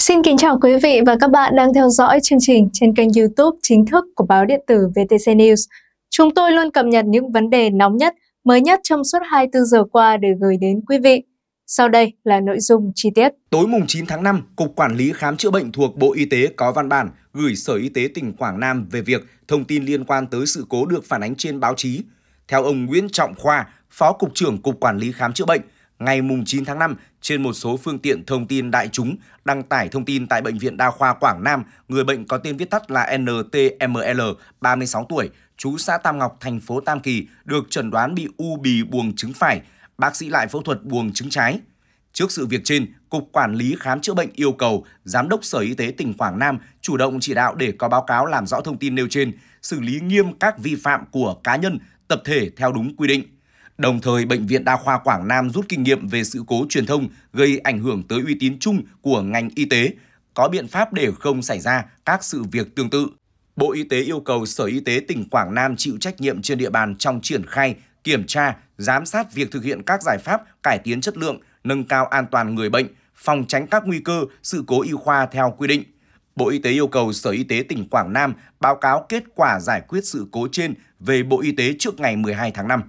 Xin kính chào quý vị và các bạn đang theo dõi chương trình trên kênh YouTube chính thức của báo điện tử VTC News. Chúng tôi luôn cập nhật những vấn đề nóng nhất, mới nhất trong suốt 24 giờ qua để gửi đến quý vị. Sau đây là nội dung chi tiết. Tối mùng 9 tháng 5, Cục Quản lý Khám chữa bệnh thuộc Bộ Y tế có văn bản gửi Sở Y tế tỉnh Quảng Nam về việc thông tin liên quan tới sự cố được phản ánh trên báo chí. Theo ông Nguyễn Trọng Khoa, Phó Cục trưởng Cục Quản lý Khám chữa bệnh, ngày 9 tháng 5 trên một số phương tiện thông tin đại chúng đăng tải thông tin tại Bệnh viện Đa khoa Quảng Nam, người bệnh có tên viết tắt là NTML, 36 tuổi, chú xã Tam Ngọc, thành phố Tam Kỳ, được chẩn đoán bị u bì buồng trứng phải, bác sĩ lại phẫu thuật buồng trứng trái. Trước sự việc trên, Cục Quản lý Khám chữa bệnh yêu cầu Giám đốc Sở Y tế tỉnh Quảng Nam chủ động chỉ đạo để có báo cáo làm rõ thông tin nêu trên, xử lý nghiêm các vi phạm của cá nhân, tập thể theo đúng quy định. Đồng thời, Bệnh viện Đa khoa Quảng Nam rút kinh nghiệm về sự cố truyền thông gây ảnh hưởng tới uy tín chung của ngành y tế, có biện pháp để không xảy ra các sự việc tương tự. Bộ Y tế yêu cầu Sở Y tế tỉnh Quảng Nam chịu trách nhiệm trên địa bàn trong triển khai, kiểm tra, giám sát việc thực hiện các giải pháp cải tiến chất lượng, nâng cao an toàn người bệnh, phòng tránh các nguy cơ, sự cố y khoa theo quy định. Bộ Y tế yêu cầu Sở Y tế tỉnh Quảng Nam báo cáo kết quả giải quyết sự cố trên về Bộ Y tế trước ngày 12 tháng 5.